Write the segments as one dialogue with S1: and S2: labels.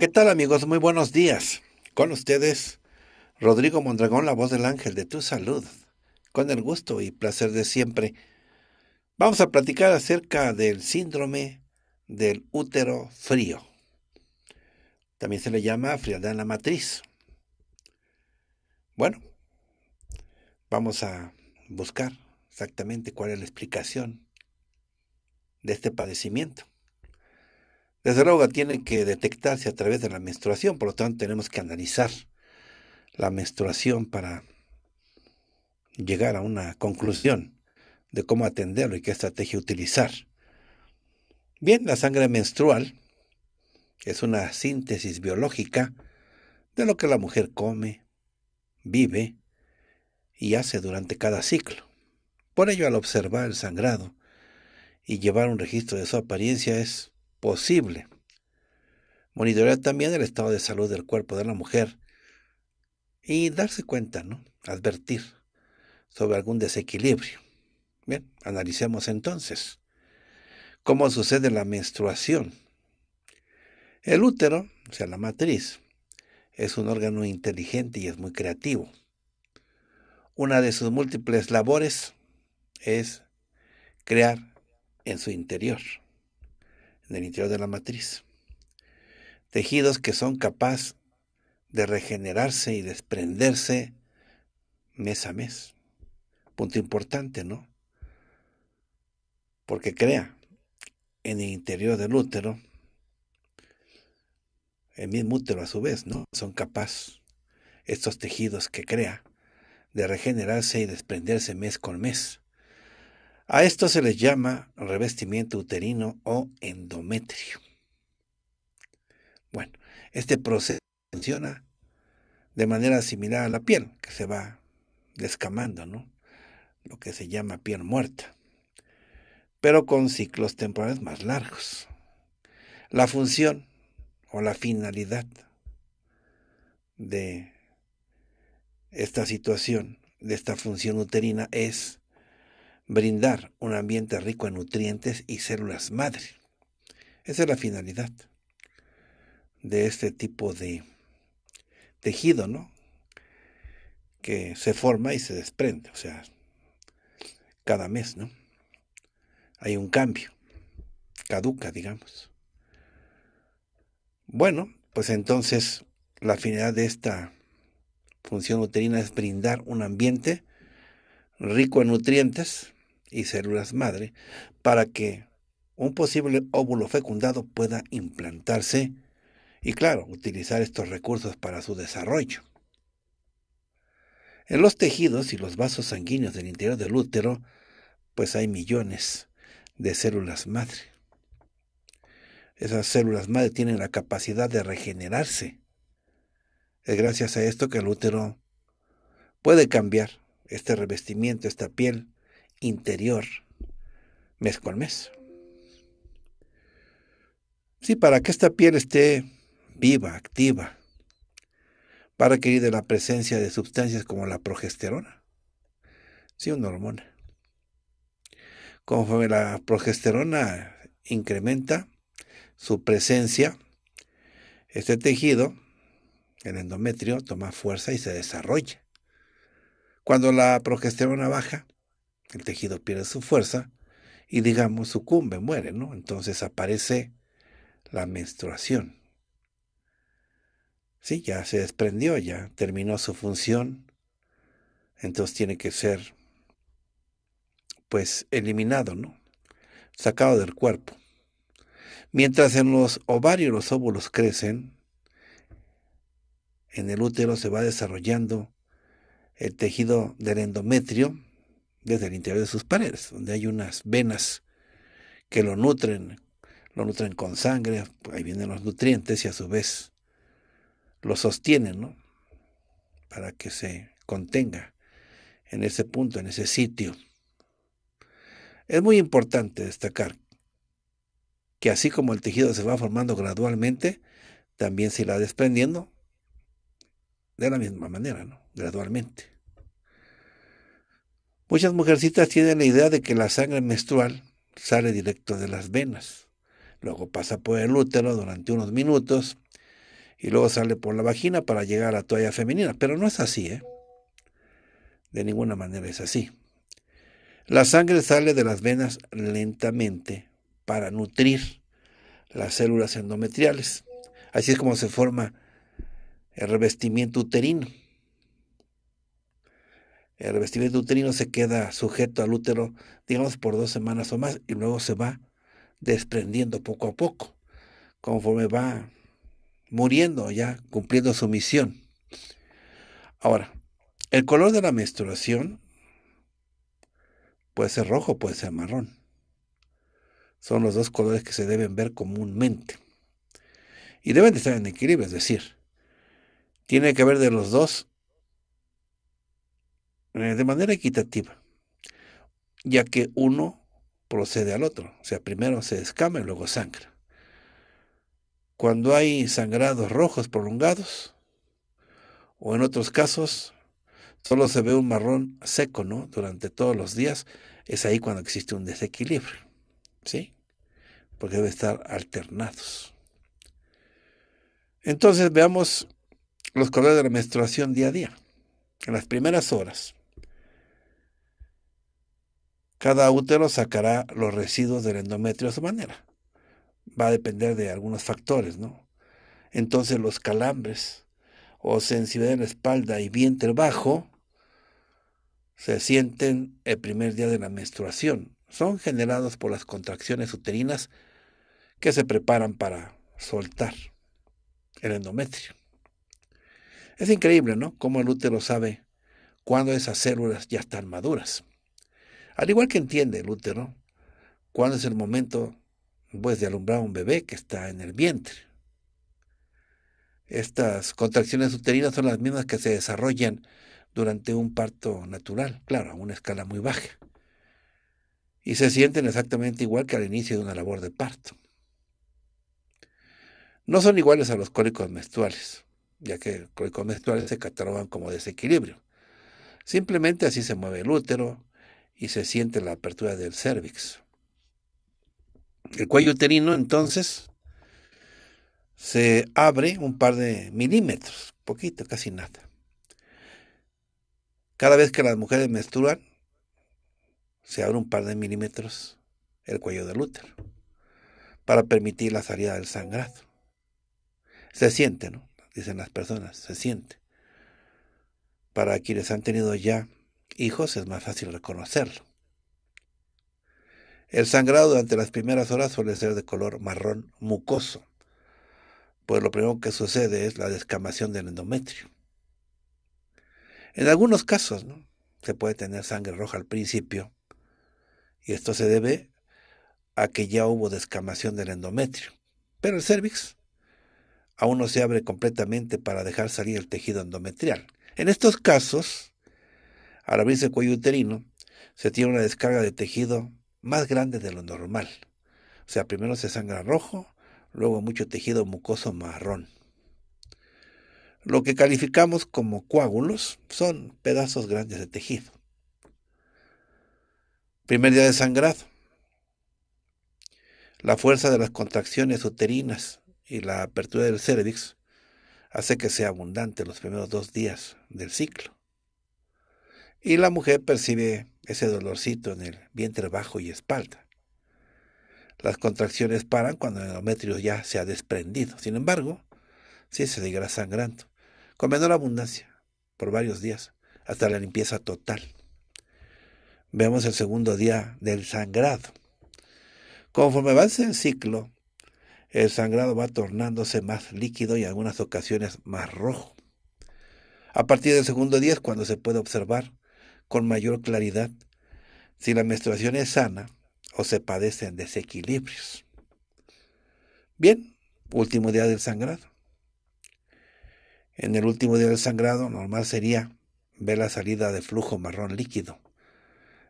S1: ¿qué tal amigos? Muy buenos días. Con ustedes, Rodrigo Mondragón, la voz del ángel de tu salud. Con el gusto y placer de siempre, vamos a platicar acerca del síndrome del útero frío. También se le llama frialdad en la matriz. Bueno, vamos a buscar exactamente cuál es la explicación de este padecimiento. Desde luego tiene que detectarse a través de la menstruación, por lo tanto tenemos que analizar la menstruación para llegar a una conclusión de cómo atenderlo y qué estrategia utilizar. Bien, la sangre menstrual es una síntesis biológica de lo que la mujer come, vive y hace durante cada ciclo. Por ello, al observar el sangrado y llevar un registro de su apariencia es posible. Monitorear también el estado de salud del cuerpo de la mujer y darse cuenta, ¿no? Advertir sobre algún desequilibrio. Bien, analicemos entonces cómo sucede la menstruación. El útero, o sea, la matriz, es un órgano inteligente y es muy creativo. Una de sus múltiples labores es crear en su interior del interior de la matriz. Tejidos que son capaces de regenerarse y desprenderse mes a mes. Punto importante, ¿no? Porque crea en el interior del útero, el mismo útero a su vez, ¿no? Son capaces estos tejidos que crea de regenerarse y desprenderse mes con mes. A esto se les llama revestimiento uterino o endometrio. Bueno, este proceso funciona de manera similar a la piel, que se va descamando, ¿no? Lo que se llama piel muerta, pero con ciclos temporales más largos. La función o la finalidad de esta situación, de esta función uterina, es brindar un ambiente rico en nutrientes y células madre. Esa es la finalidad de este tipo de tejido, ¿no? Que se forma y se desprende, o sea, cada mes, ¿no? Hay un cambio, caduca, digamos. Bueno, pues entonces la finalidad de esta función uterina es brindar un ambiente rico en nutrientes y células madre para que un posible óvulo fecundado pueda implantarse y claro, utilizar estos recursos para su desarrollo. En los tejidos y los vasos sanguíneos del interior del útero, pues hay millones de células madre. Esas células madre tienen la capacidad de regenerarse. Es gracias a esto que el útero puede cambiar este revestimiento, esta piel, interior mes con mes. Sí, para que esta piel esté viva, activa, para que ir de la presencia de sustancias como la progesterona. Sí, una hormona. Conforme la progesterona incrementa su presencia, este tejido, el endometrio, toma fuerza y se desarrolla. Cuando la progesterona baja, el tejido pierde su fuerza y digamos sucumbe, muere, ¿no? Entonces aparece la menstruación. Sí, ya se desprendió, ya terminó su función, entonces tiene que ser pues eliminado, ¿no? Sacado del cuerpo. Mientras en los ovarios los óvulos crecen, en el útero se va desarrollando el tejido del endometrio, desde el interior de sus paredes, donde hay unas venas que lo nutren, lo nutren con sangre, ahí vienen los nutrientes y a su vez lo sostienen, ¿no? Para que se contenga en ese punto, en ese sitio. Es muy importante destacar que así como el tejido se va formando gradualmente, también se irá desprendiendo de la misma manera, ¿no? Gradualmente. Muchas mujercitas tienen la idea de que la sangre menstrual sale directo de las venas. Luego pasa por el útero durante unos minutos y luego sale por la vagina para llegar a la toalla femenina. Pero no es así, ¿eh? De ninguna manera es así. La sangre sale de las venas lentamente para nutrir las células endometriales. Así es como se forma el revestimiento uterino el revestimiento uterino se queda sujeto al útero, digamos, por dos semanas o más, y luego se va desprendiendo poco a poco, conforme va muriendo ya, cumpliendo su misión. Ahora, el color de la menstruación puede ser rojo, puede ser marrón. Son los dos colores que se deben ver comúnmente. Y deben de estar en equilibrio, es decir, tiene que haber de los dos eh, de manera equitativa, ya que uno procede al otro, o sea, primero se escama y luego sangra. Cuando hay sangrados rojos prolongados, o en otros casos, solo se ve un marrón seco, ¿no? Durante todos los días, es ahí cuando existe un desequilibrio, ¿sí? Porque deben estar alternados. Entonces veamos los colores de la menstruación día a día. En las primeras horas, cada útero sacará los residuos del endometrio a su manera. Va a depender de algunos factores, ¿no? Entonces los calambres o sensibilidad en la espalda y vientre bajo se sienten el primer día de la menstruación. Son generados por las contracciones uterinas que se preparan para soltar el endometrio. Es increíble, ¿no? Cómo el útero sabe cuándo esas células ya están maduras. Al igual que entiende el útero, cuándo es el momento pues, de alumbrar a un bebé que está en el vientre. Estas contracciones uterinas son las mismas que se desarrollan durante un parto natural, claro, a una escala muy baja. Y se sienten exactamente igual que al inicio de una labor de parto. No son iguales a los cólicos menstruales, ya que los cólicos menstruales se catalogan como desequilibrio. Simplemente así se mueve el útero, y se siente la apertura del cérvix. El cuello uterino entonces se abre un par de milímetros, poquito, casi nada. Cada vez que las mujeres menstruan, se abre un par de milímetros el cuello del útero para permitir la salida del sangrado. Se siente, ¿no? Dicen las personas, se siente. Para quienes han tenido ya hijos es más fácil reconocerlo. El sangrado durante las primeras horas suele ser de color marrón mucoso, pues lo primero que sucede es la descamación del endometrio. En algunos casos ¿no? se puede tener sangre roja al principio, y esto se debe a que ya hubo descamación del endometrio, pero el cervix aún no se abre completamente para dejar salir el tejido endometrial. En estos casos, al abrirse cuello uterino, se tiene una descarga de tejido más grande de lo normal. O sea, primero se sangra rojo, luego mucho tejido mucoso marrón. Lo que calificamos como coágulos son pedazos grandes de tejido. Primer día de sangrado. La fuerza de las contracciones uterinas y la apertura del cervix hace que sea abundante los primeros dos días del ciclo y la mujer percibe ese dolorcito en el vientre bajo y espalda. Las contracciones paran cuando el endometrio ya se ha desprendido. Sin embargo, sí se seguirá sangrando, con menor abundancia, por varios días, hasta la limpieza total. Veamos el segundo día del sangrado. Conforme avance el ciclo, el sangrado va tornándose más líquido y en algunas ocasiones más rojo. A partir del segundo día es cuando se puede observar con mayor claridad si la menstruación es sana o se padecen desequilibrios. Bien, último día del sangrado. En el último día del sangrado normal sería ver la salida de flujo marrón líquido.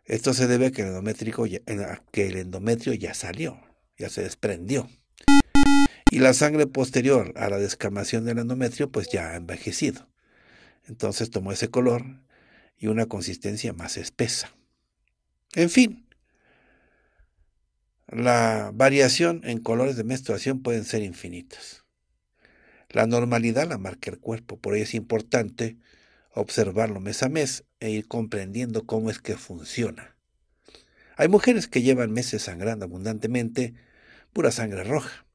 S1: Esto se debe a que el endometrio ya, el endometrio ya salió, ya se desprendió. Y la sangre posterior a la descamación del endometrio pues ya ha envejecido. Entonces tomó ese color y una consistencia más espesa. En fin, la variación en colores de menstruación pueden ser infinitas. La normalidad la marca el cuerpo, por ello es importante observarlo mes a mes e ir comprendiendo cómo es que funciona. Hay mujeres que llevan meses sangrando abundantemente pura sangre roja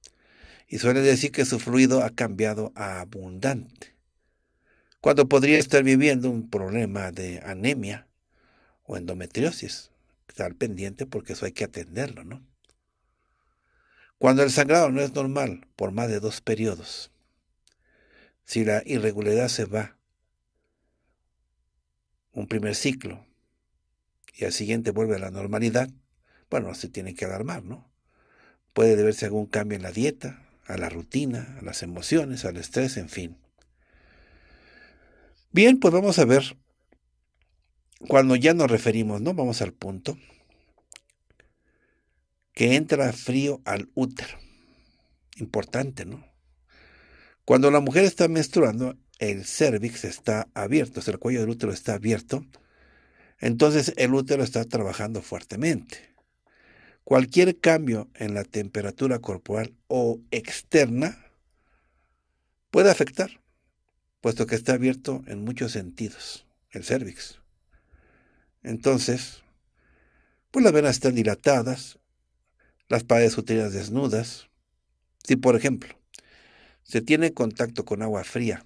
S1: y suele decir que su fluido ha cambiado a abundante cuando podría estar viviendo un problema de anemia o endometriosis. Estar pendiente porque eso hay que atenderlo, ¿no? Cuando el sangrado no es normal por más de dos periodos, si la irregularidad se va, un primer ciclo, y al siguiente vuelve a la normalidad, bueno, se tiene que alarmar, ¿no? Puede deberse a algún cambio en la dieta, a la rutina, a las emociones, al estrés, en fin. Bien, pues vamos a ver cuando ya nos referimos, ¿no? Vamos al punto. Que entra frío al útero. Importante, ¿no? Cuando la mujer está menstruando, el cervix está abierto, o sea, el cuello del útero está abierto. Entonces el útero está trabajando fuertemente. Cualquier cambio en la temperatura corporal o externa puede afectar puesto que está abierto en muchos sentidos, el cérvix. Entonces, pues las venas están dilatadas, las paredes uterinas desnudas. Si, por ejemplo, se tiene contacto con agua fría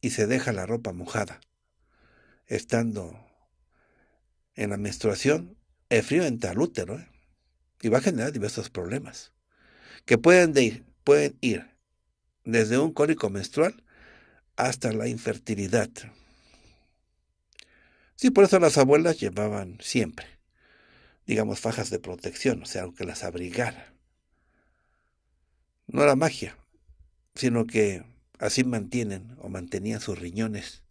S1: y se deja la ropa mojada, estando en la menstruación, el frío entra al útero ¿eh? y va a generar diversos problemas que pueden, ir, pueden ir desde un cólico menstrual hasta la infertilidad. Sí, por eso las abuelas llevaban siempre, digamos, fajas de protección, o sea, aunque las abrigara. No era magia, sino que así mantienen o mantenían sus riñones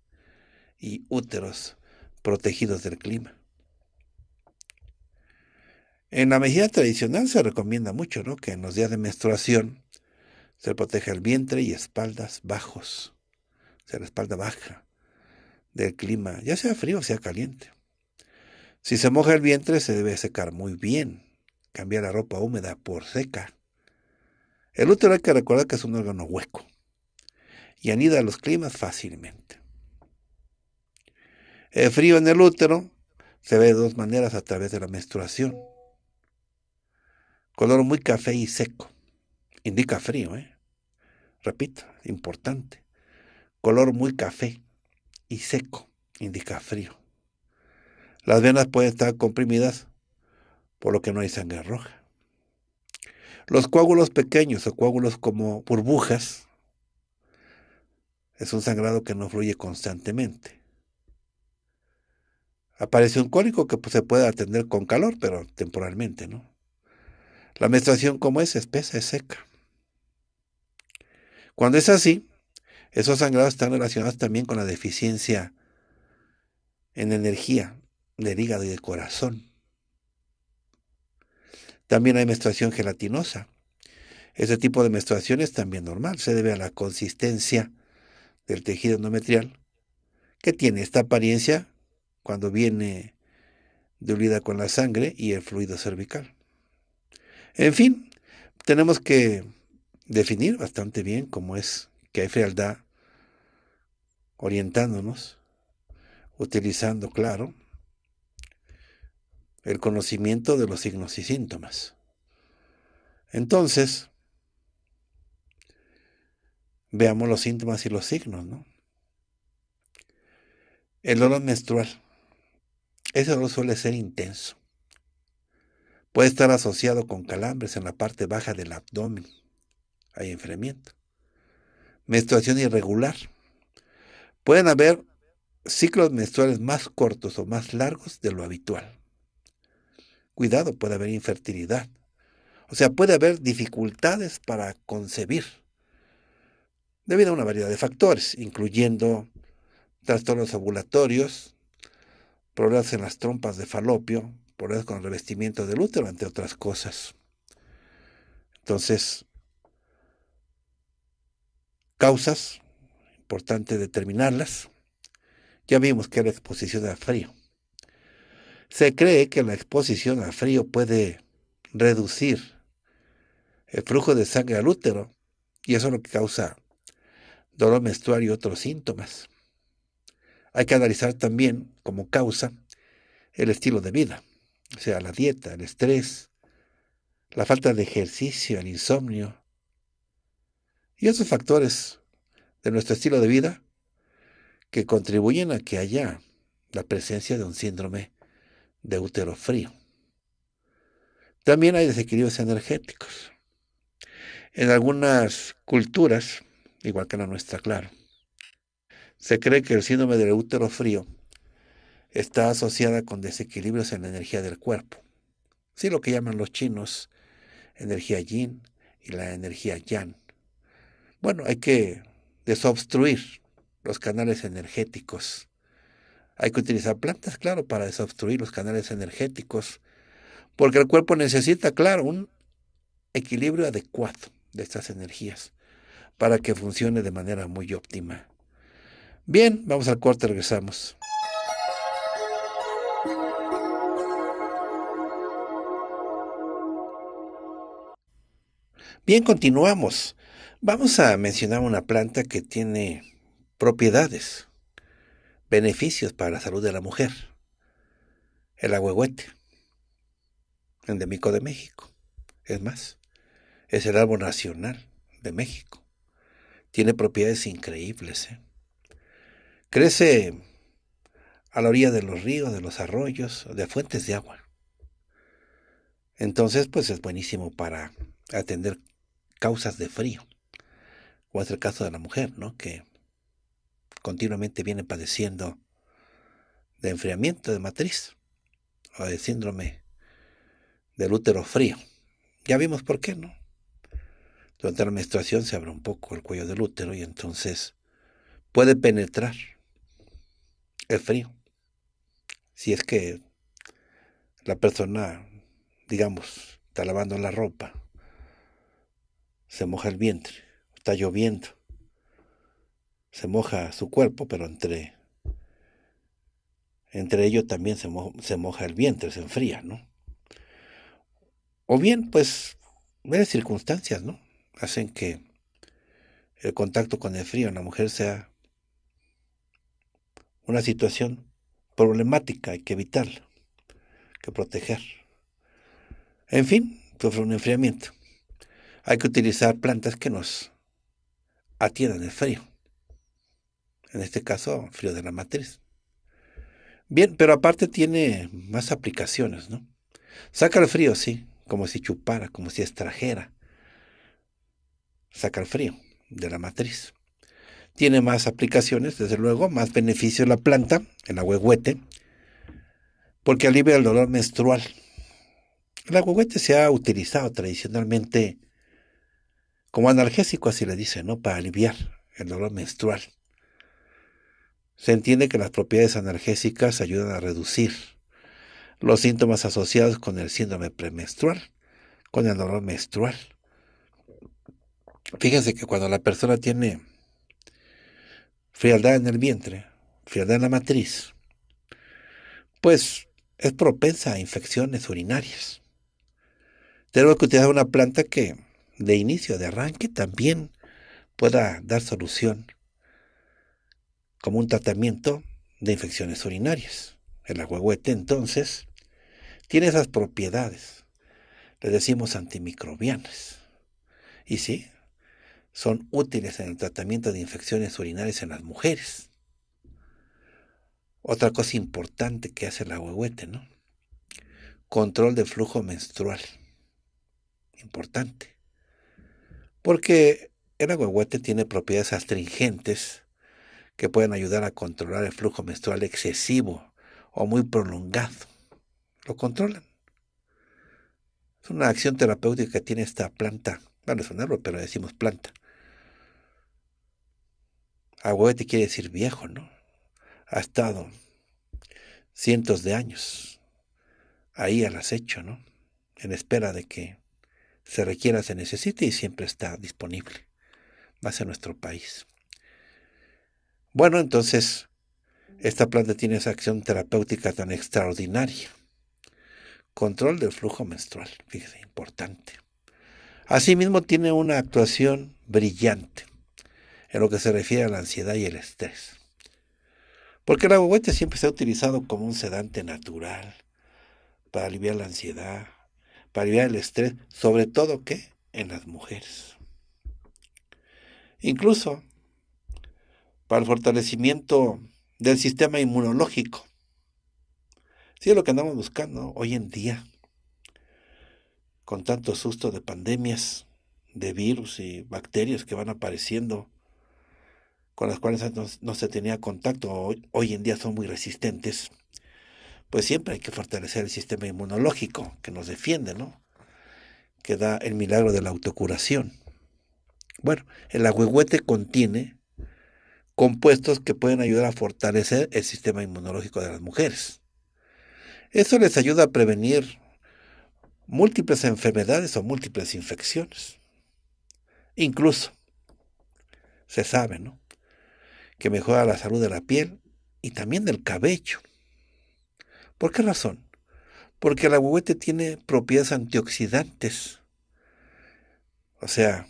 S1: y úteros protegidos del clima. En la medida tradicional se recomienda mucho ¿no? que en los días de menstruación se proteja el vientre y espaldas bajos se la espalda baja del clima, ya sea frío o sea caliente. Si se moja el vientre se debe secar muy bien, cambiar la ropa húmeda por seca. El útero hay que recordar que es un órgano hueco y anida los climas fácilmente. El frío en el útero se ve de dos maneras a través de la menstruación. Color muy café y seco. Indica frío, ¿eh? Repito, importante color muy café y seco, indica frío. Las venas pueden estar comprimidas, por lo que no hay sangre roja. Los coágulos pequeños o coágulos como burbujas es un sangrado que no fluye constantemente. Aparece un cólico que pues, se puede atender con calor, pero temporalmente, ¿no? La menstruación como es espesa, es seca. Cuando es así, esos sangrados están relacionados también con la deficiencia en energía del hígado y del corazón. También hay menstruación gelatinosa. Este tipo de menstruación es también normal, se debe a la consistencia del tejido endometrial, que tiene esta apariencia cuando viene diluida con la sangre y el fluido cervical. En fin, tenemos que definir bastante bien cómo es que hay frialdad orientándonos, utilizando, claro, el conocimiento de los signos y síntomas. Entonces, veamos los síntomas y los signos, ¿no? El dolor menstrual. Ese dolor suele ser intenso. Puede estar asociado con calambres en la parte baja del abdomen. Hay enfriamiento. Menstruación irregular. Pueden haber ciclos menstruales más cortos o más largos de lo habitual. Cuidado, puede haber infertilidad. O sea, puede haber dificultades para concebir debido a una variedad de factores, incluyendo trastornos ovulatorios, problemas en las trompas de falopio, problemas con el revestimiento del útero, entre otras cosas. Entonces, causas importante determinarlas. Ya vimos que la exposición a frío. Se cree que la exposición a frío puede reducir el flujo de sangre al útero y eso es lo que causa dolor menstrual y otros síntomas. Hay que analizar también como causa el estilo de vida, o sea, la dieta, el estrés, la falta de ejercicio, el insomnio. Y esos factores de nuestro estilo de vida que contribuyen a que haya la presencia de un síndrome de útero frío. También hay desequilibrios energéticos. En algunas culturas, igual que la nuestra, claro, se cree que el síndrome del útero frío está asociada con desequilibrios en la energía del cuerpo. Sí, lo que llaman los chinos energía yin y la energía yang. Bueno, hay que desobstruir los canales energéticos. Hay que utilizar plantas, claro, para desobstruir los canales energéticos, porque el cuerpo necesita, claro, un equilibrio adecuado de estas energías para que funcione de manera muy óptima. Bien, vamos al corte, regresamos. Bien, continuamos. Vamos a mencionar una planta que tiene propiedades, beneficios para la salud de la mujer, el agüehuete, endémico de México. Es más, es el árbol nacional de México. Tiene propiedades increíbles. ¿eh? Crece a la orilla de los ríos, de los arroyos, de fuentes de agua. Entonces, pues es buenísimo para atender causas de frío. O es el caso de la mujer, ¿no? Que continuamente viene padeciendo de enfriamiento de matriz o de síndrome del útero frío. Ya vimos por qué, ¿no? Durante la menstruación se abre un poco el cuello del útero y entonces puede penetrar el frío. Si es que la persona, digamos, está lavando la ropa, se moja el vientre Está lloviendo. Se moja su cuerpo, pero entre, entre ellos también se, moja el vientre, se enfría, ¿no? O bien, pues, varias circunstancias, ¿no? Hacen que el contacto con el frío en la mujer sea una situación problemática, hay que evitarla, hay que proteger. En fin, sufre un enfriamiento. Hay que utilizar plantas que nos Atiendan el frío. En este caso, frío de la matriz. Bien, pero aparte tiene más aplicaciones, ¿no? Saca el frío, sí, como si chupara, como si extrajera. Saca el frío de la matriz. Tiene más aplicaciones, desde luego, más beneficio la planta, el agüehuete, porque alivia el dolor menstrual. El agüehuete se ha utilizado tradicionalmente como analgésico, así le dice, ¿no? Para aliviar el dolor menstrual. Se entiende que las propiedades analgésicas ayudan a reducir los síntomas asociados con el síndrome premenstrual, con el dolor menstrual. Fíjense que cuando la persona tiene frialdad en el vientre, frialdad en la matriz, pues es propensa a infecciones urinarias. Tenemos que utilizar una planta que de inicio, de arranque, también pueda dar solución como un tratamiento de infecciones urinarias. El aguagüete entonces tiene esas propiedades, le decimos antimicrobianas. Y sí, son útiles en el tratamiento de infecciones urinarias en las mujeres. Otra cosa importante que hace el aguagüete, ¿no? Control de flujo menstrual. Importante porque el agüehuete tiene propiedades astringentes que pueden ayudar a controlar el flujo menstrual excesivo o muy prolongado. Lo controlan. Es una acción terapéutica que tiene esta planta. Bueno, es un árbol, pero decimos planta. Aguaguete quiere decir viejo, ¿no? Ha estado cientos de años ahí al acecho, ¿no? En espera de que se requiera, se necesite y siempre está disponible más en nuestro país. Bueno, entonces, esta planta tiene esa acción terapéutica tan extraordinaria. Control del flujo menstrual, fíjese, importante. Asimismo, tiene una actuación brillante en lo que se refiere a la ansiedad y el estrés. Porque el agüete siempre se ha utilizado como un sedante natural para aliviar la ansiedad, para aliviar el estrés, sobre todo que en las mujeres. Incluso para el fortalecimiento del sistema inmunológico. Si es lo que andamos buscando hoy en día, con tanto susto de pandemias, de virus y bacterias que van apareciendo, con las cuales no, no se tenía contacto, hoy en día son muy resistentes pues siempre hay que fortalecer el sistema inmunológico que nos defiende, ¿no? Que da el milagro de la autocuración. Bueno, el agüehuete contiene compuestos que pueden ayudar a fortalecer el sistema inmunológico de las mujeres. Eso les ayuda a prevenir múltiples enfermedades o múltiples infecciones. Incluso, se sabe, ¿no? Que mejora la salud de la piel y también del cabello. ¿Por qué razón? Porque el aguahuete tiene propiedades antioxidantes. O sea,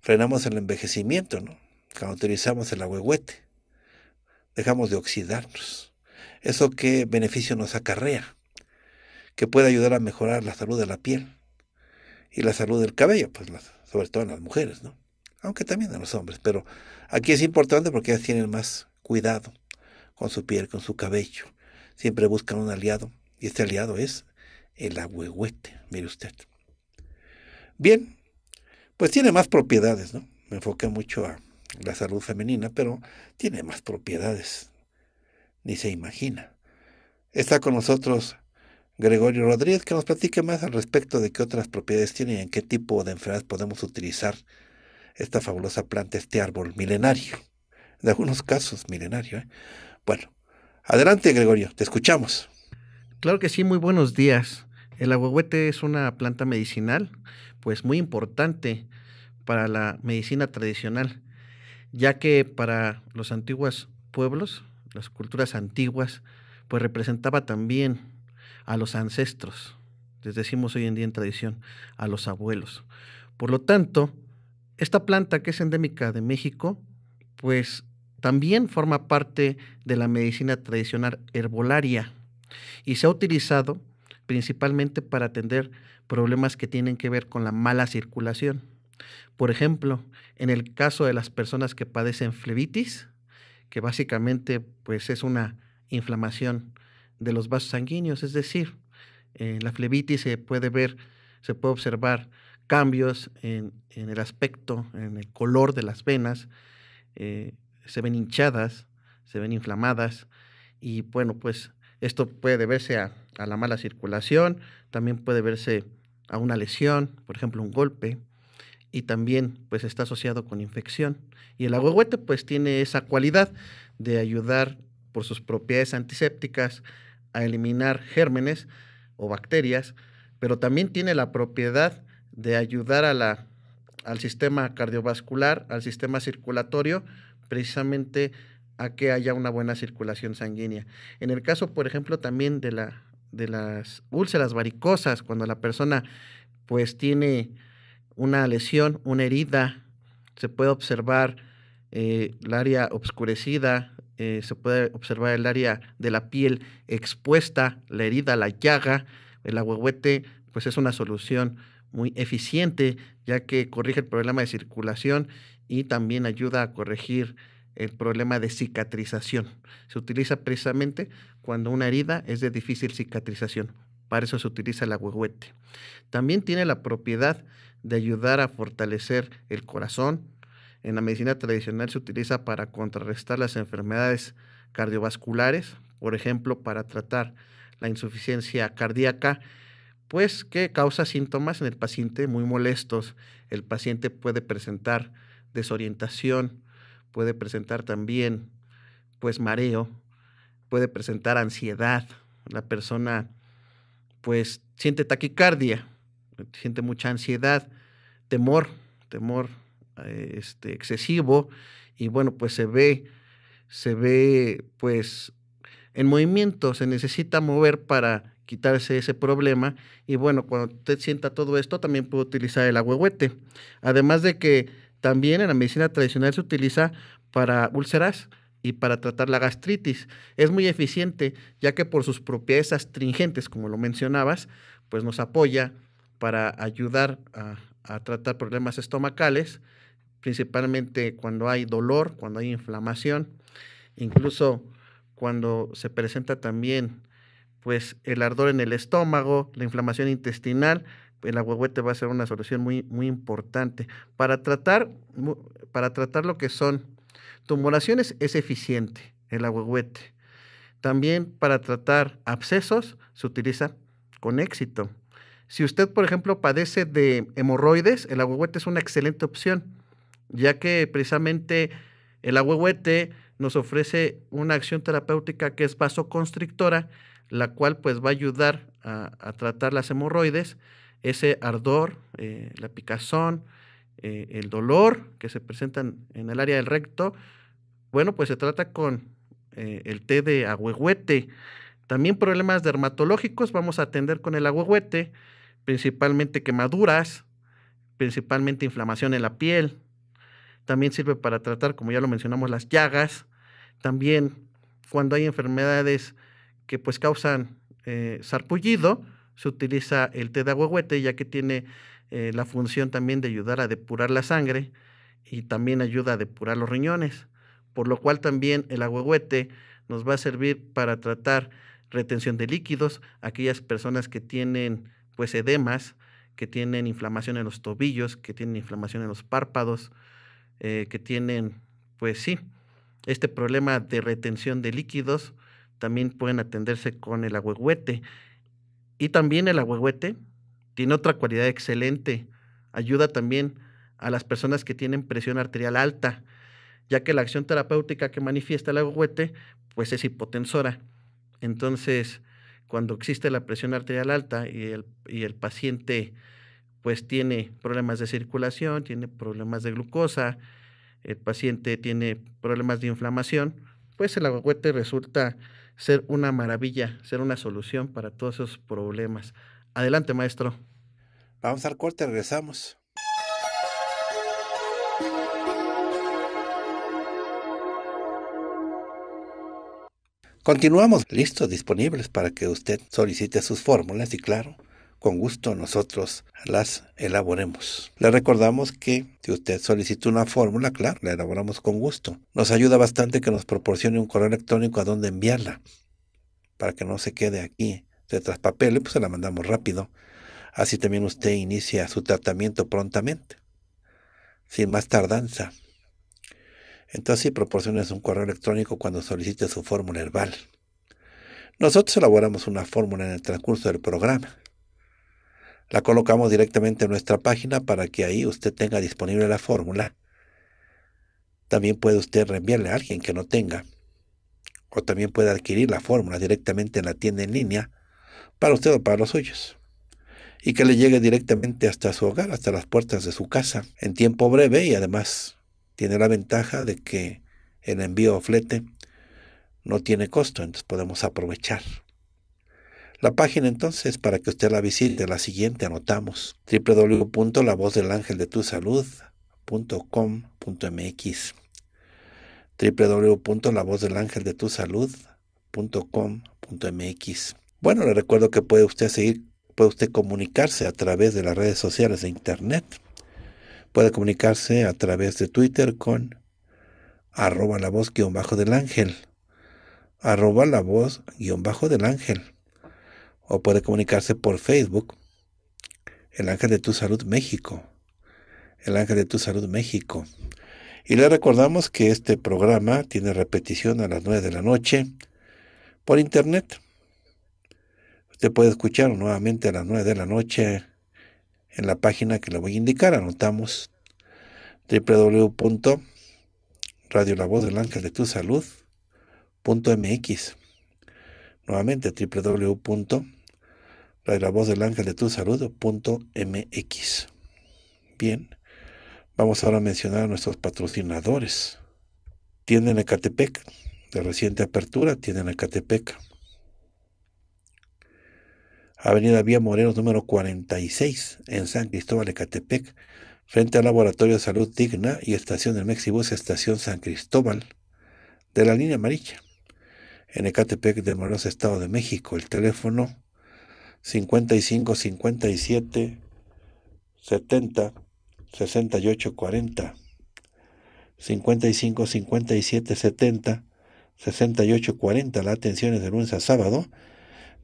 S1: frenamos el envejecimiento, ¿no? Cuando utilizamos el aguahuete, dejamos de oxidarnos. ¿Eso qué beneficio nos acarrea? Que puede ayudar a mejorar la salud de la piel y la salud del cabello, pues sobre todo en las mujeres, ¿no? Aunque también en los hombres, pero aquí es importante porque ellas tienen más cuidado con su piel, con su cabello siempre buscan un aliado y este aliado es el ahuehuete, mire usted. Bien, pues tiene más propiedades, ¿no? Me enfoqué mucho a la salud femenina, pero tiene más propiedades, ni se imagina. Está con nosotros Gregorio Rodríguez, que nos platique más al respecto de qué otras propiedades tiene y en qué tipo de enfermedades podemos utilizar esta fabulosa planta, este árbol milenario. En algunos casos milenario. ¿eh? Bueno, Adelante, Gregorio, te escuchamos.
S2: Claro que sí, muy buenos días. El aguahuete es una planta medicinal, pues muy importante para la medicina tradicional, ya que para los antiguos pueblos, las culturas antiguas, pues representaba también a los ancestros, les decimos hoy en día en tradición, a los abuelos. Por lo tanto, esta planta que es endémica de México, pues también forma parte de la medicina tradicional herbolaria y se ha utilizado principalmente para atender problemas que tienen que ver con la mala circulación. Por ejemplo, en el caso de las personas que padecen flebitis, que básicamente pues, es una inflamación de los vasos sanguíneos, es decir, en eh, la flebitis se puede ver, se puede observar cambios en, el aspecto, en el color de las venas, eh, se ven hinchadas, se ven inflamadas y bueno, pues esto puede verse a, la mala circulación, también puede verse a una lesión, por ejemplo, un golpe, y también pues está asociado con infección. Y el agüehuete pues tiene esa cualidad de ayudar por sus propiedades antisépticas a eliminar gérmenes o bacterias, pero también tiene la propiedad de ayudar al sistema cardiovascular, al sistema circulatorio, precisamente a que haya una buena circulación sanguínea. En el caso, por ejemplo, también de, la, de las úlceras varicosas, cuando la persona pues tiene una lesión, una herida, se puede observar eh, el área obscurecida, eh, se puede observar el área de la piel expuesta, la herida, la llaga, el agüehuete, pues es una solución muy eficiente, ya que corrige el problema de circulación y también ayuda a corregir el problema de cicatrización. Se utiliza precisamente cuando una herida es de difícil cicatrización. Para eso se utiliza el agüehuete. También tiene la propiedad de ayudar a fortalecer el corazón. En la medicina tradicional se utiliza para contrarrestar las enfermedades cardiovasculares, por ejemplo, para tratar la insuficiencia cardíaca, pues que causa síntomas en el paciente muy molestos. El paciente puede presentar desorientación, puede presentar también pues mareo, puede presentar ansiedad, la persona pues siente taquicardia, siente mucha ansiedad, temor, temor eh, este, excesivo y bueno pues se ve, se ve pues en movimiento, se necesita mover para quitarse ese problema. Y bueno, cuando usted sienta todo esto, también puede utilizar el agüehuete. Además de que también en la medicina tradicional se utiliza para úlceras y para tratar la gastritis. Es muy eficiente, ya que por sus propiedades astringentes, como lo mencionabas, pues nos apoya para ayudar a, a tratar problemas estomacales, principalmente cuando hay dolor, cuando hay inflamación, incluso cuando se presenta también pues el ardor en el estómago, la inflamación intestinal el aguahuete va a ser una solución muy, muy importante. Para tratar, lo que son tumoraciones es eficiente el aguahuete. También para tratar abscesos se utiliza con éxito. Si usted, por ejemplo, padece de hemorroides, el aguahuete es una excelente opción, ya que precisamente el aguahuete nos ofrece una acción terapéutica que es vasoconstrictora, la cual pues va a ayudar a tratar las hemorroides ese ardor, eh, la picazón, eh, el dolor que se presentan en el área del recto, bueno, pues se trata con eh, el té de agüehuete. También problemas dermatológicos vamos a atender con el agüehuete, principalmente quemaduras, principalmente inflamación en la piel. También sirve para tratar, como ya lo mencionamos, las llagas. También cuando hay enfermedades que pues causan sarpullido, se utiliza el té de agüehuete ya que tiene eh, la función también de ayudar a depurar la sangre y también ayuda a depurar los riñones, por lo cual también el agüehuete nos va a servir para tratar retención de líquidos, aquellas personas que tienen pues edemas, que tienen inflamación en los tobillos, que tienen inflamación en los párpados, eh, que tienen pues sí, este problema de retención de líquidos, también pueden atenderse con el agüehuete. Y también el aguagüete tiene otra cualidad excelente. Ayuda también a las personas que tienen presión arterial alta, ya que la acción terapéutica que manifiesta el ahuehuete pues es hipotensora. Entonces, cuando existe la presión arterial alta y el, y el paciente pues tiene problemas de circulación, tiene problemas de glucosa, el paciente tiene problemas de inflamación, pues el aguagüete resulta ser una maravilla, ser una solución para todos esos problemas. Adelante, maestro. Vamos al corte, regresamos.
S1: Continuamos listos, disponibles para que usted solicite sus fórmulas y claro, con gusto nosotros las elaboremos. Le recordamos que si usted solicita una fórmula, claro, la elaboramos con gusto. Nos ayuda bastante que nos proporcione un correo electrónico a dónde enviarla para que no se quede aquí detrás Y pues se la mandamos rápido. Así también usted inicia su tratamiento prontamente, sin más tardanza. Entonces, sí, proporciones un correo electrónico cuando solicite su fórmula herbal. Nosotros elaboramos una fórmula en el transcurso del programa. La colocamos directamente en nuestra página para que ahí usted tenga disponible la fórmula. También puede usted reenviarle a alguien que no tenga. O también puede adquirir la fórmula directamente en la tienda en línea para usted o para los suyos. Y que le llegue directamente hasta su hogar, hasta las puertas de su casa, en tiempo breve y además tiene la ventaja de que el envío o flete no tiene costo, entonces podemos aprovechar. La página entonces para que usted la visite, la siguiente anotamos www.lavozdelangeldetusalud.com.mx www.lavozdelangeldetusalud.com.mx Bueno, le recuerdo que puede usted seguir, puede usted comunicarse a través de las redes sociales de internet. Puede comunicarse a través de Twitter con arroba la voz guión del ángel arroba la voz guión del ángel o puede comunicarse por Facebook, el Ángel de Tu Salud México. El Ángel de Tu Salud México. Y le recordamos que este programa tiene repetición a las 9 de la noche por internet. Usted puede escucharlo nuevamente a las 9 de la noche en la página que le voy a indicar. Anotamos www.radio de tu salud.mx. Nuevamente www la voz del ángel de tu MX. Bien, vamos ahora a mencionar a nuestros patrocinadores. Tienen Ecatepec, de reciente apertura, tienen Ecatepec. Avenida Vía Moreno, número 46 en San Cristóbal, Ecatepec, frente al Laboratorio de Salud Digna y Estación del Mexibus, Estación San Cristóbal, de la línea amarilla, en Ecatepec de Morelos, Estado de México. El teléfono 55 57 70 68 40 55 57 70 68 40 la atención es de lunes a sábado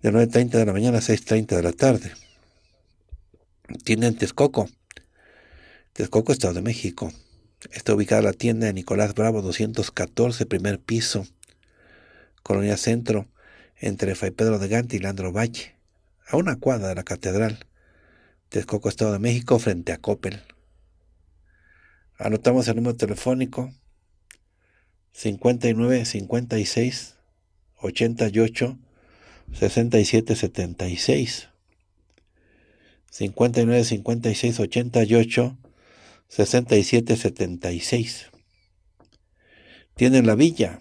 S1: de 9.30 de la mañana a 6.30 de la tarde tienda en Texcoco Texcoco Estado de México está ubicada la tienda de Nicolás Bravo 214 primer piso Colonia Centro entre Fray Pedro de Gante y Leandro Valle a una cuadra de la catedral, Texcoco, Estado de México, frente a Coppel. Anotamos el número telefónico 59 56 88 67 76. 59 56 88 67 76. Tienen la villa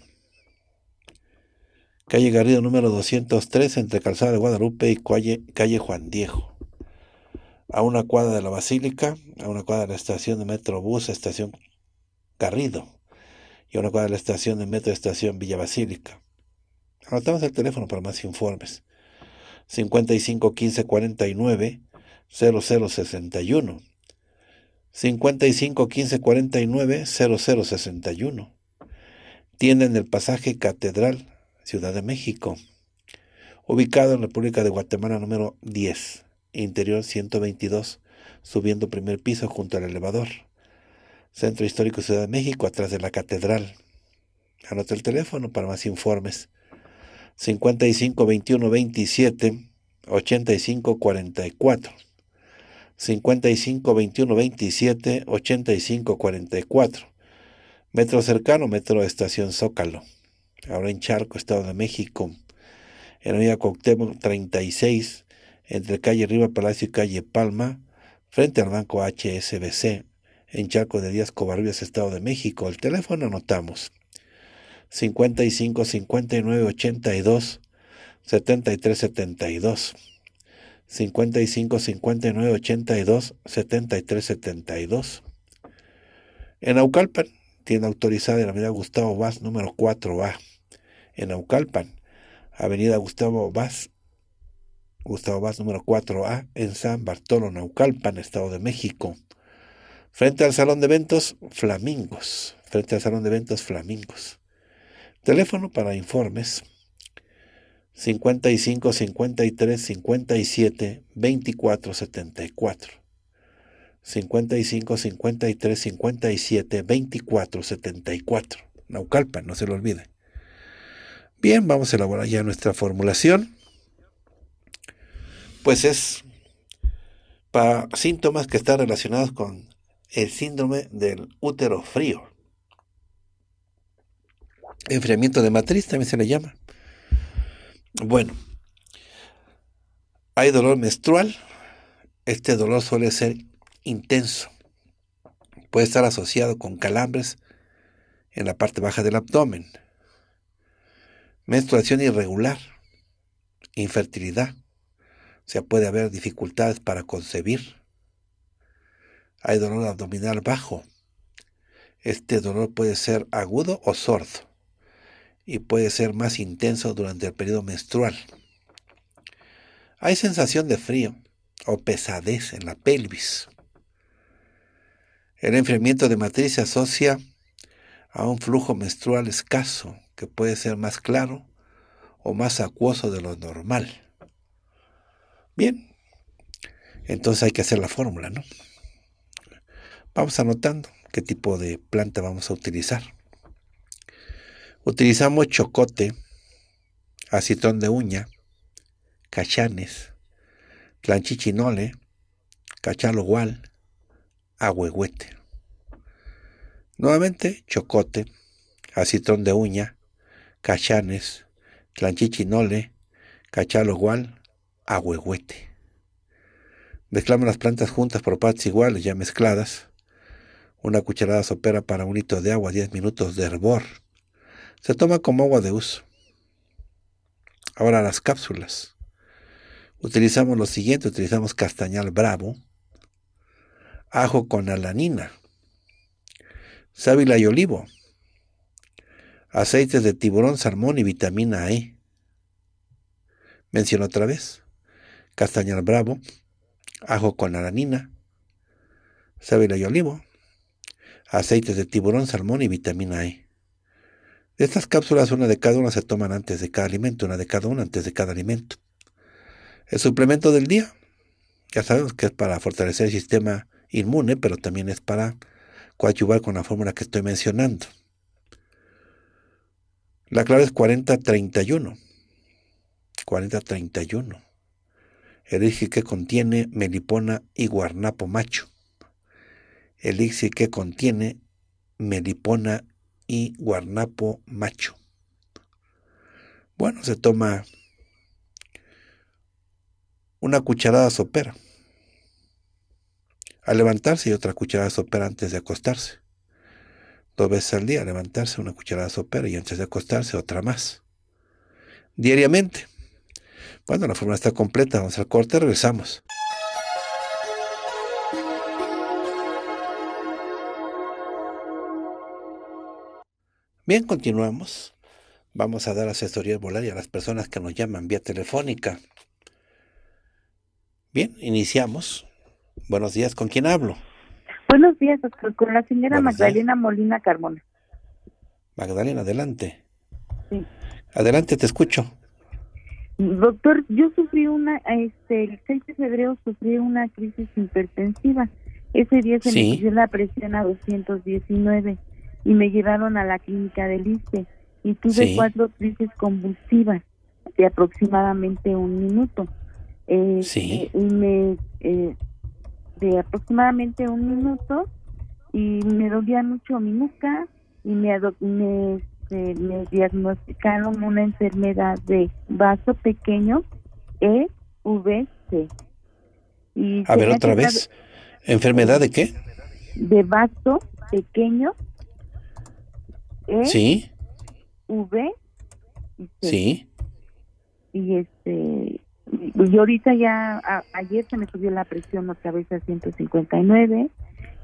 S1: calle Garrido número 203, entre Calzada de Guadalupe y calle, Juan Diego. A una cuadra de la Basílica, a una cuadra de la estación de Metrobús, estación Garrido, y a una cuadra de la estación de Metro, estación Villa Basílica. Anotamos el teléfono para más informes. 55 15 49 0061. 55 15 49 0061. Tienda el pasaje Catedral Ciudad de México, ubicado en República de Guatemala número 10, interior 122, subiendo primer piso junto al elevador. Centro Histórico Ciudad de México, atrás de la catedral. Anota el teléfono para más informes. 55 21 27 85 44. 55 21 27 85 44. Metro cercano, metro estación Zócalo ahora en Charco, Estado de México, en la avenida Cuauhtémoc 36, entre calle Riva Palacio y calle Palma, frente al banco HSBC, en Charco de Díaz Covarrubias, Estado de México. El teléfono anotamos 55 59 82 73 72. 55 59 82 73 72. En Aucalpan, tienda autorizada en la avenida Gustavo Vaz, número 4A en Aucalpan, Avenida Gustavo Vaz, Gustavo Vaz número 4A, en San Bartolo, Naucalpan, Estado de México. Frente al Salón de Eventos Flamingos. Frente al Salón de Eventos Flamingos. Teléfono para informes 55 53 57 24 74. 55 53 57 24 74. Naucalpan, no se lo olvide. Bien, vamos a elaborar ya nuestra formulación. Pues es para síntomas que están relacionados con el síndrome del útero frío. Enfriamiento de matriz también se le llama. Bueno, hay dolor menstrual. Este dolor suele ser intenso. Puede estar asociado con calambres en la parte baja del abdomen, Menstruación irregular, infertilidad, o sea, puede haber dificultades para concebir. Hay dolor abdominal bajo. Este dolor puede ser agudo o sordo y puede ser más intenso durante el periodo menstrual. Hay sensación de frío o pesadez en la pelvis. El enfriamiento de matriz se asocia a un flujo menstrual escaso que puede ser más claro o más acuoso de lo normal. Bien, entonces hay que hacer la fórmula, ¿no? Vamos anotando qué tipo de planta vamos a utilizar. Utilizamos chocote, acitrón de uña, cachanes, planchichinole, cachalo gual, ahuehuete. Nuevamente, chocote, acitrón de uña, cachanes, tlanchichinole, igual, ahuehuete. Mezclamos las plantas juntas por partes iguales, ya mezcladas. Una cucharada sopera para un litro de agua, 10 minutos de hervor. Se toma como agua de uso. Ahora las cápsulas. Utilizamos lo siguiente, utilizamos castañal bravo, ajo con alanina, sábila y olivo, aceites de tiburón, salmón y vitamina E. Menciono otra vez, castañal bravo, ajo con aranina, sábila y olivo, aceites de tiburón, salmón y vitamina E. De estas cápsulas, una de cada una se toman antes de cada alimento, una de cada una antes de cada alimento. El suplemento del día, ya sabemos que es para fortalecer el sistema inmune, pero también es para coadyuvar con la fórmula que estoy mencionando. La clave es 4031. 4031. Elixir que contiene melipona y guarnapo macho. Elixir que contiene melipona y guarnapo macho. Bueno, se toma una cucharada sopera. Al levantarse y otra cucharada sopera antes de acostarse dos veces al día, levantarse una cucharada sopera y antes de acostarse otra más. Diariamente. Cuando la fórmula está completa, vamos al corte, regresamos. Bien, continuamos. Vamos a dar asesoría volaria a las personas que nos llaman vía telefónica. Bien, iniciamos. Buenos días, ¿con quién hablo?
S3: Buenos días, doctor. con la señora Magdalena Molina Carmona.
S1: Magdalena, adelante. Sí. Adelante, te escucho.
S3: Doctor, yo sufrí una, este, el 6 de febrero sufrí una crisis hipertensiva. Ese día se me subió la presión a 219 y me llevaron a la clínica del ICE y tuve cuatro crisis convulsivas de aproximadamente un minuto. sí. Este, y me eh, de aproximadamente un minuto y me dolía mucho mi nuca y me, me, este, me diagnosticaron una enfermedad de vaso pequeño EVC. Y A ver, otra vez.
S1: ¿Enfermedad de qué?
S3: De vaso pequeño. E sí. V. Sí. Y este yo ahorita ya, ayer se me subió la presión otra vez a 159,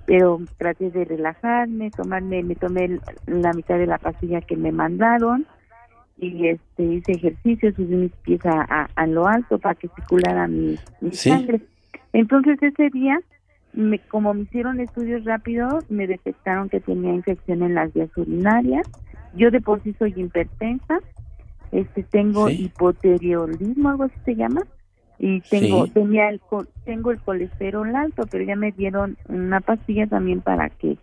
S3: pero traté de relajarme, tomarme, me tomé la mitad de la pastilla que me mandaron y este hice ejercicio, subí mis pies a, lo alto para que circulara mi, sangre. Entonces ese día, como me hicieron estudios rápidos, me detectaron que tenía infección en las vías urinarias. Yo de por sí soy hipertensa, este tengo hipotiroidismo algo así se llama, y tengo tenía el tengo el colesterol alto, pero ya me dieron una pastilla también para que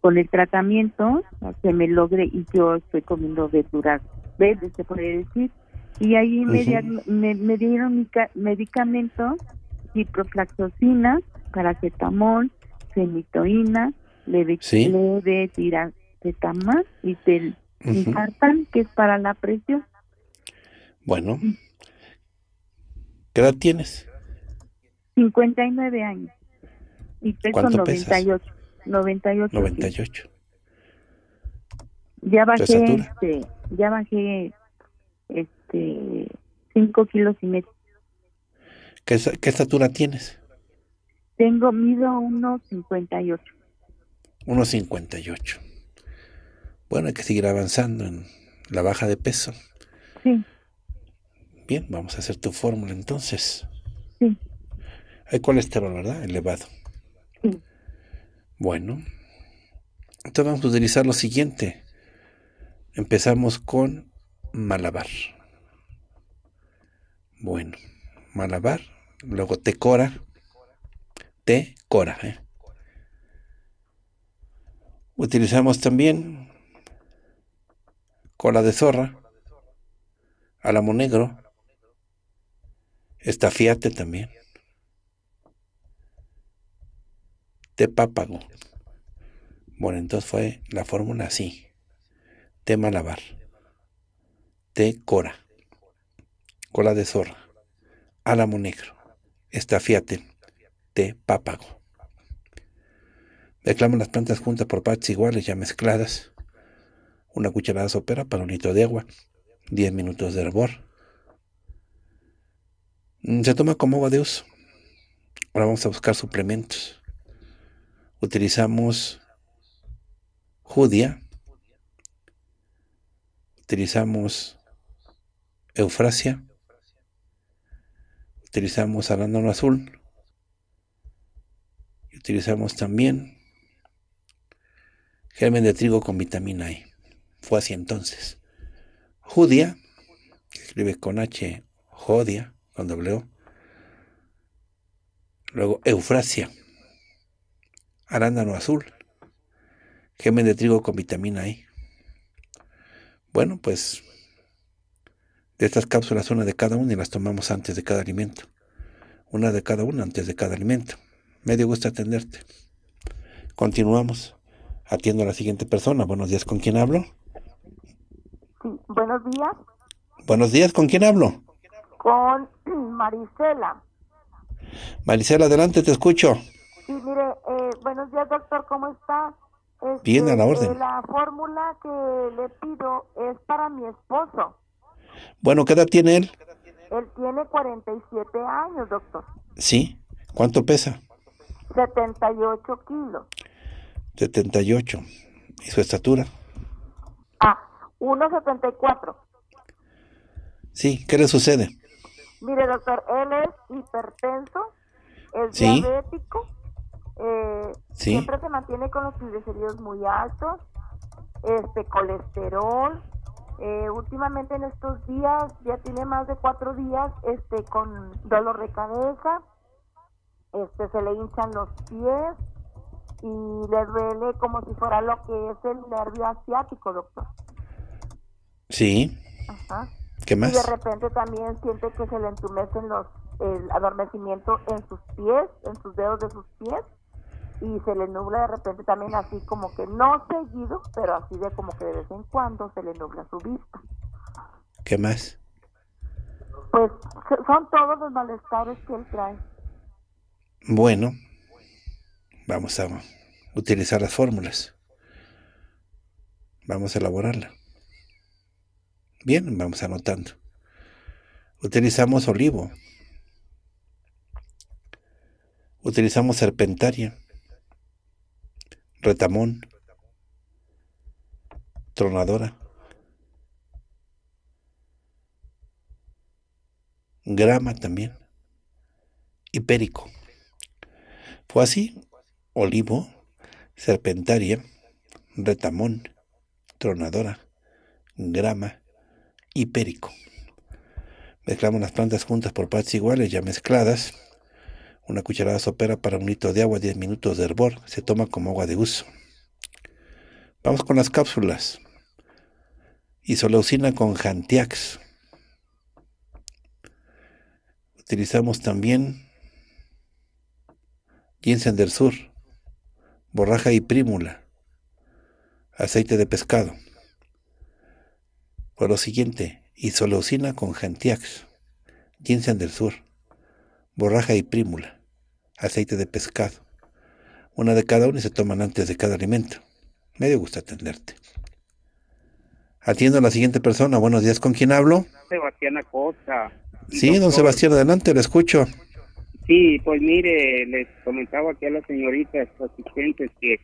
S3: con el tratamiento se me logre y yo estoy comiendo verduras verdes, se puede decir, y ahí me, me, dieron medicamentos, ciproflaxocina, paracetamol, fenitoína, levetiracetamol ¿Sí? y tel, que es para la presión.
S1: Bueno, ¿qué edad tienes?
S3: 59 años. Y peso 98. 98.
S1: 98.
S3: Ya bajé, este, ya bajé 5 kilos y medio.
S1: ¿Qué, estatura tienes?
S3: Tengo, mido 1,58.
S1: 1,58. Bueno, hay que seguir avanzando en la baja de peso. Sí. Bien, vamos a hacer tu fórmula entonces. Sí. Hay eh, colesterol, ¿verdad? Elevado. Bueno. Entonces vamos a utilizar lo siguiente. Empezamos con malabar. Bueno, malabar. Luego te cora. Tecora. ¿eh? Utilizamos también cola de zorra, álamo negro, Estafiate también. Te pápago. Bueno, entonces fue la fórmula así. Te malabar. Te cora. Cola de zorra. Álamo negro. Estafiate. Te pápago. Declamo las plantas juntas por partes iguales ya mezcladas. Una cucharada sopera para un litro de agua. Diez minutos de hervor Mm, se toma como agua de uso. Ahora vamos a buscar suplementos. Utilizamos judia. Utilizamos eufrasia. Utilizamos arándano azul. Y utilizamos también germen de trigo con vitamina E. Fue así entonces. Judía, escribe con H, jodia cuando Luego Eufrasia, arándano azul, gemen de trigo con vitamina E. Bueno, pues de estas cápsulas una de cada una y las tomamos antes de cada alimento. Una de cada una antes de cada alimento. Me dio gusto atenderte. Continuamos. Atiendo a la siguiente persona. Buenos días, ¿con quién hablo?
S3: Sí, buenos días.
S1: Buenos días, ¿con quién hablo?
S3: Con Marisela.
S1: Maricela, adelante, te escucho.
S3: Eh, buenos días, doctor, ¿cómo está? Este, Bien, a la orden. Eh, la fórmula que le pido es para mi esposo.
S1: Bueno, ¿qué edad tiene él?
S3: Él tiene 47 años, doctor.
S1: Sí, ¿cuánto pesa?
S3: 78 kilos.
S1: 78. ¿Y su estatura?
S3: Ah, 1,74.
S1: Sí, ¿qué le sucede?
S3: Mire, doctor, él es hipertenso, es diabético, eh, siempre se mantiene con los triglicéridos muy altos, este colesterol. Eh, últimamente en estos días, ya tiene más de cuatro días, este con dolor de cabeza, este se le hinchan los pies y le duele como si fuera lo que es el nervio asiático, doctor. Sí. Ajá más? Y de repente también siente que se le entumecen los, el adormecimiento en sus pies, en sus dedos de sus pies, y se le nubla de repente también así como que no seguido, pero así de como que de vez en cuando se le nubla su vista. ¿Qué más? Pues son todos los malestares que él trae.
S1: Bueno, vamos a utilizar las fórmulas. Vamos a elaborarla. Bien, vamos anotando. Utilizamos olivo. Utilizamos serpentaria, retamón, tronadora, grama también Hipérico. Fue así, olivo, serpentaria, retamón, tronadora, grama, hipérico. Mezclamos las plantas juntas por partes iguales, ya mezcladas. Una cucharada sopera para un litro de agua, 10 minutos de hervor. Se toma como agua de uso. Vamos con las cápsulas. Isoleucina con Jantiax. Utilizamos también ginseng del sur, borraja y prímula, aceite de pescado. Por lo siguiente, isoleucina con gentiax, ginseng del sur, borraja y prímula, aceite de pescado. Una de cada una y se toman antes de cada alimento. Me dio gusto atenderte. Atiendo a la siguiente persona. Buenos días, ¿con quién hablo?
S4: Sebastián Acosta. Sí, don Sebastián,
S1: adelante, le escucho.
S4: Sí, pues mire, les comentaba aquí a las señoritas asistentes que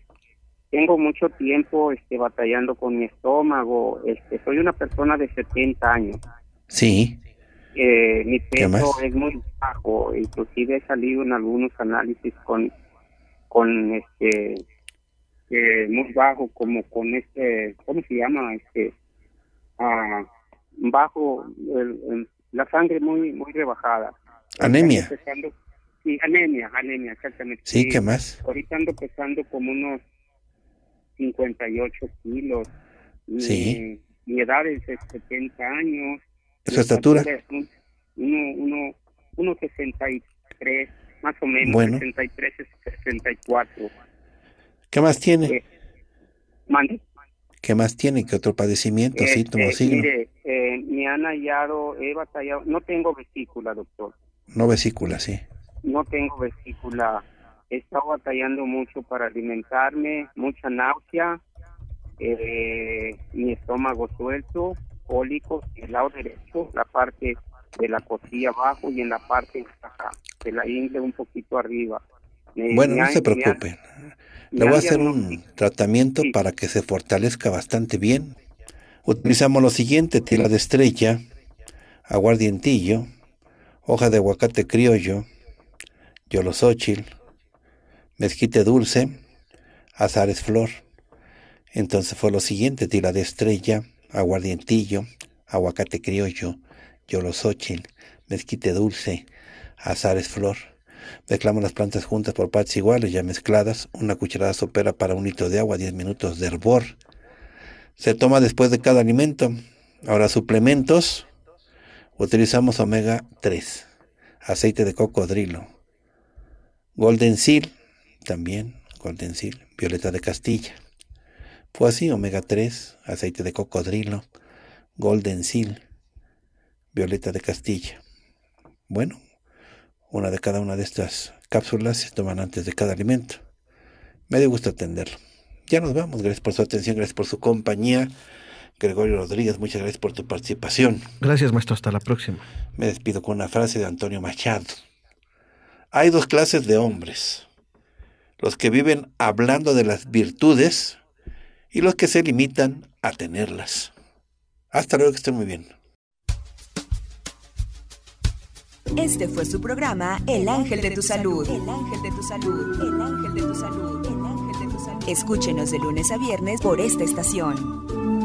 S4: tengo mucho tiempo este, batallando con mi estómago. Este, soy una persona de 70 años. Sí. Eh, mi peso es muy bajo. Inclusive he salido en algunos análisis con, con este, muy bajo, como con este, ¿cómo se llama? Este, ah, bajo, la sangre muy, muy rebajada. Anemia. sí, anemia, anemia, exactamente. Sí, ¿qué más? Ahorita ando pesando como unos 58 kilos. sí. mi edad es de 70 años. ¿Su estatura? Uno, uno, 63, más o menos. Bueno. 63, 64.
S1: ¿Qué más tiene? Eh, ¿mande? ¿Qué más tiene? que otro padecimiento? ¿sí?, síntoma, este,
S4: eh, me han hallado, he batallado, no tengo vesícula, doctor.
S1: No vesícula, sí.
S4: No tengo vesícula he estado batallando mucho para alimentarme, mucha náusea, eh, mi estómago suelto, cólicos en el lado derecho, la parte de la costilla abajo y en la parte de la ingle un poquito arriba. bueno, no se preocupen. Le voy a hacer un
S1: tratamiento para que se fortalezca bastante bien. Utilizamos lo siguiente, tela de estrella, aguardientillo, hoja de aguacate criollo, yolosóchil, mezquite dulce, azares flor. Entonces fue lo siguiente, tila de estrella, aguardientillo, aguacate criollo, yolosóchil, mezquite dulce, azares flor. Mezclamos las plantas juntas por partes iguales, ya mezcladas, una cucharada sopera para un litro de agua, 10 minutos de hervor. Se toma después de cada alimento. Ahora suplementos, utilizamos omega 3, aceite de cocodrilo, golden seal, también Golden Seal, Violeta de Castilla. Fue así omega 3, aceite de cocodrilo, Golden Seal, Violeta de Castilla. Bueno, una de cada una de estas cápsulas se toman antes de cada alimento. Me dio gusto atenderlo. Ya nos vamos. Gracias por su atención, gracias por su compañía. Gregorio Rodríguez, muchas gracias por tu participación.
S2: Gracias, maestro. Hasta la próxima.
S1: Me despido con una frase de Antonio Machado. Hay dos clases de hombres los que viven hablando de las virtudes y los que se limitan a tenerlas. Hasta luego, que estén muy bien.
S3: Este fue su programa El Ángel de tu Salud. El Ángel de tu Salud. El Ángel de tu Salud. El Ángel de tu Salud. Escúchenos de lunes a viernes por esta estación.